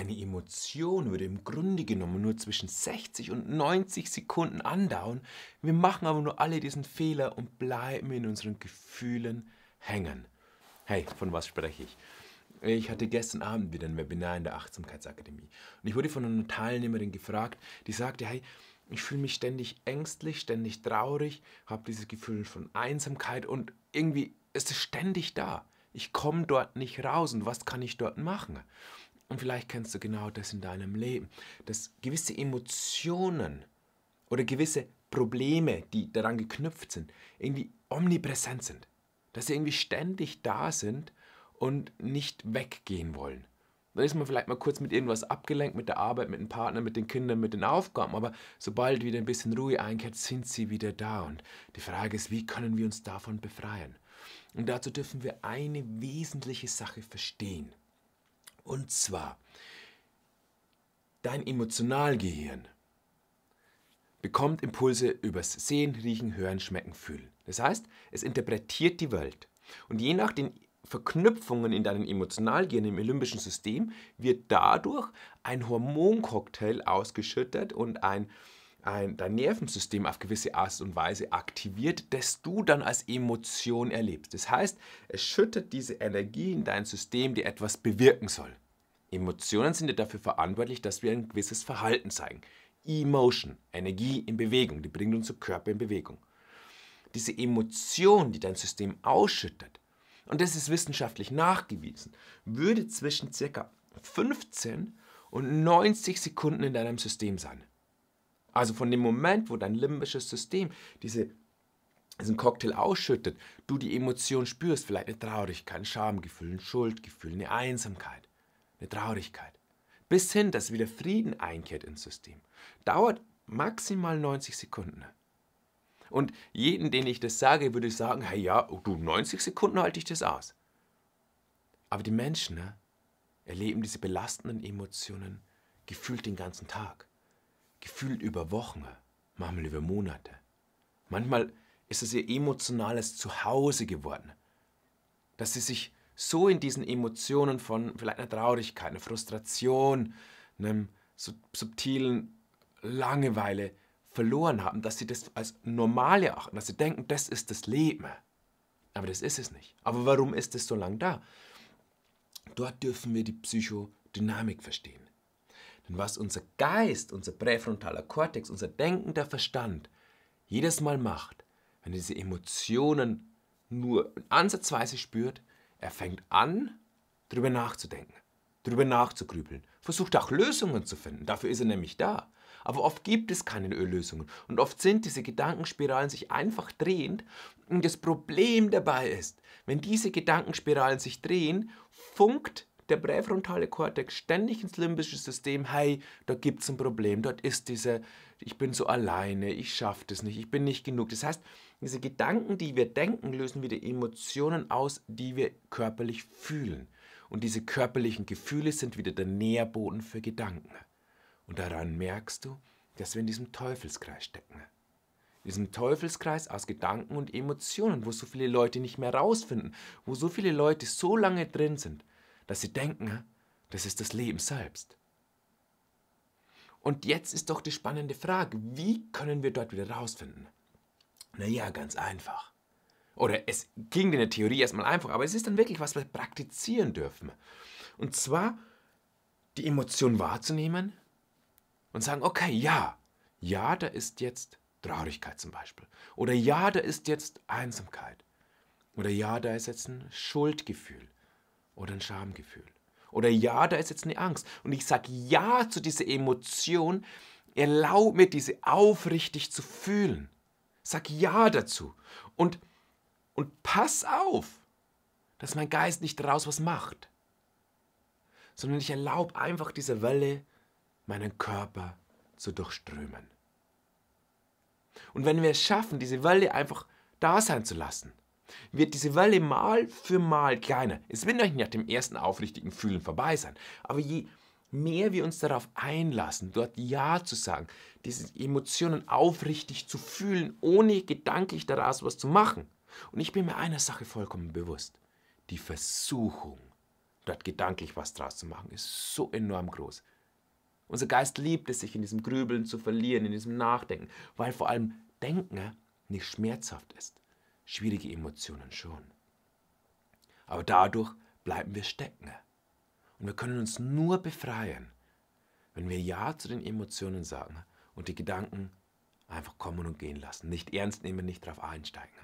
Eine Emotion würde im Grunde genommen nur zwischen 60 und 90 Sekunden andauern. Wir machen aber nur alle diesen Fehler und bleiben in unseren Gefühlen hängen. Hey, von was spreche ich? Ich hatte gestern Abend wieder ein Webinar in der Achtsamkeitsakademie und ich wurde von einer Teilnehmerin gefragt, die sagte, hey, ich fühle mich ständig ängstlich, ständig traurig, habe dieses Gefühl von Einsamkeit und irgendwie ist es ständig da. Ich komme dort nicht raus und was kann ich dort machen? Und vielleicht kennst du genau das in deinem Leben, dass gewisse Emotionen oder gewisse Probleme, die daran geknüpft sind, irgendwie omnipräsent sind. Dass sie irgendwie ständig da sind und nicht weggehen wollen. Dann ist man vielleicht mal kurz mit irgendwas abgelenkt, mit der Arbeit, mit dem Partner, mit den Kindern, mit den Aufgaben, aber sobald wieder ein bisschen Ruhe einkehrt, sind sie wieder da. Und die Frage ist, wie können wir uns davon befreien? Und dazu dürfen wir eine wesentliche Sache verstehen. Und zwar, dein Emotionalgehirn bekommt Impulse übers Sehen, Riechen, Hören, Schmecken, Fühlen. Das heißt, es interpretiert die Welt. Und je nach den Verknüpfungen in deinem Emotionalgehirn im limbischen System wird dadurch ein Hormoncocktail ausgeschüttet und ein ein, dein Nervensystem auf gewisse Art und Weise aktiviert, das du dann als Emotion erlebst. Das heißt, es schüttet diese Energie in dein System, die etwas bewirken soll. Emotionen sind ja dafür verantwortlich, dass wir ein gewisses Verhalten zeigen. Emotion, Energie in Bewegung, die bringt unser Körper in Bewegung. Diese Emotion, die dein System ausschüttet, und das ist wissenschaftlich nachgewiesen, würde zwischen ca. 15 und 90 Sekunden in deinem System sein. Also von dem Moment, wo dein limbisches System diese, diesen Cocktail ausschüttet, du die Emotion spürst, vielleicht eine Traurigkeit, ein Schamgefühl, ein Schuldgefühl, eine Einsamkeit, eine Traurigkeit, bis hin, dass wieder Frieden einkehrt ins System, dauert maximal 90 Sekunden. Und jeden, den ich das sage, würde ich sagen, hey ja, du, 90 Sekunden halte ich das aus. Aber die Menschen ne, erleben diese belastenden Emotionen gefühlt den ganzen Tag gefühlt über Wochen, manchmal über Monate. Manchmal ist es ihr emotionales Zuhause geworden, dass sie sich so in diesen Emotionen von vielleicht einer Traurigkeit, einer Frustration, einem subtilen Langeweile verloren haben, dass sie das als normal erachten, dass sie denken, das ist das Leben. Aber das ist es nicht. Aber warum ist es so lange da? Dort dürfen wir die Psychodynamik verstehen in was unser Geist, unser präfrontaler Kortex, unser denkender Verstand jedes Mal macht, wenn er diese Emotionen nur ansatzweise spürt, er fängt an, darüber nachzudenken, darüber nachzugrübeln, versucht auch Lösungen zu finden, dafür ist er nämlich da. Aber oft gibt es keine Lösungen und oft sind diese Gedankenspiralen sich einfach drehend und das Problem dabei ist, wenn diese Gedankenspiralen sich drehen, funkt der präfrontale Kortex ständig ins limbische System, hey, da gibt es ein Problem, dort ist diese, ich bin so alleine, ich schaffe das nicht, ich bin nicht genug. Das heißt, diese Gedanken, die wir denken, lösen wieder Emotionen aus, die wir körperlich fühlen. Und diese körperlichen Gefühle sind wieder der Nährboden für Gedanken. Und daran merkst du, dass wir in diesem Teufelskreis stecken. In diesem Teufelskreis aus Gedanken und Emotionen, wo so viele Leute nicht mehr rausfinden, wo so viele Leute so lange drin sind, dass sie denken, das ist das Leben selbst. Und jetzt ist doch die spannende Frage, wie können wir dort wieder rausfinden? Naja, ganz einfach. Oder es ging in der Theorie erstmal einfach, aber es ist dann wirklich was, was wir praktizieren dürfen. Und zwar die Emotion wahrzunehmen und sagen, okay, ja, ja, da ist jetzt Traurigkeit zum Beispiel. Oder ja, da ist jetzt Einsamkeit. Oder ja, da ist jetzt ein Schuldgefühl oder ein Schamgefühl. Oder ja, da ist jetzt eine Angst. Und ich sage ja zu dieser Emotion. Erlaub mir, diese aufrichtig zu fühlen. Sag ja dazu. Und, und pass auf, dass mein Geist nicht daraus was macht. Sondern ich erlaube einfach dieser Welle, meinen Körper zu durchströmen. Und wenn wir es schaffen, diese Welle einfach da sein zu lassen, wird diese Welle mal für mal kleiner. Es wird nicht nach dem ersten aufrichtigen Fühlen vorbei sein, aber je mehr wir uns darauf einlassen, dort Ja zu sagen, diese Emotionen aufrichtig zu fühlen, ohne gedanklich daraus was zu machen. Und ich bin mir einer Sache vollkommen bewusst. Die Versuchung, dort gedanklich was draus zu machen, ist so enorm groß. Unser Geist liebt es, sich in diesem Grübeln zu verlieren, in diesem Nachdenken, weil vor allem Denken ne, nicht schmerzhaft ist schwierige Emotionen schon. Aber dadurch bleiben wir stecken. Und wir können uns nur befreien, wenn wir Ja zu den Emotionen sagen und die Gedanken einfach kommen und gehen lassen, nicht ernst nehmen, nicht darauf einsteigen.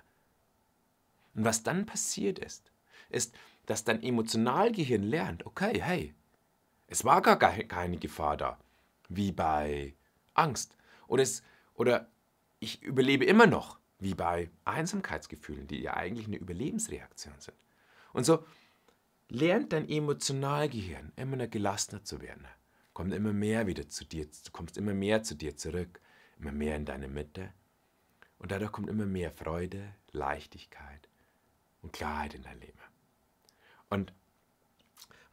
Und was dann passiert ist, ist, dass dein Emotionalgehirn lernt, okay, hey, es war gar keine Gefahr da, wie bei Angst. Oder, es, oder ich überlebe immer noch wie bei Einsamkeitsgefühlen, die ja eigentlich eine Überlebensreaktion sind. Und so lernt dein Emotionalgehirn immer noch gelassener zu werden, kommt immer mehr wieder zu dir, du kommst immer mehr zu dir zurück, immer mehr in deine Mitte. Und dadurch kommt immer mehr Freude, Leichtigkeit und Klarheit in dein Leben. Und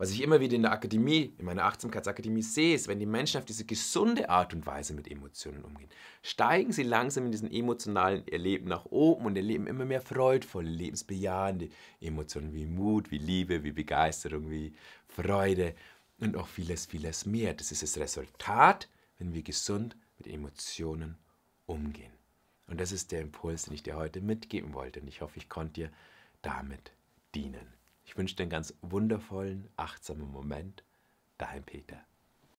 was ich immer wieder in der Akademie, in meiner Achtsamkeitsakademie sehe, ist, wenn die Menschen auf diese gesunde Art und Weise mit Emotionen umgehen, steigen sie langsam in diesem emotionalen Erleben nach oben und erleben immer mehr freudvolle, lebensbejahende Emotionen wie Mut, wie Liebe, wie Begeisterung, wie Freude und auch vieles, vieles mehr. Das ist das Resultat, wenn wir gesund mit Emotionen umgehen. Und das ist der Impuls, den ich dir heute mitgeben wollte. Und ich hoffe, ich konnte dir damit dienen. Ich wünsche dir einen ganz wundervollen, achtsamen Moment. Dein Peter.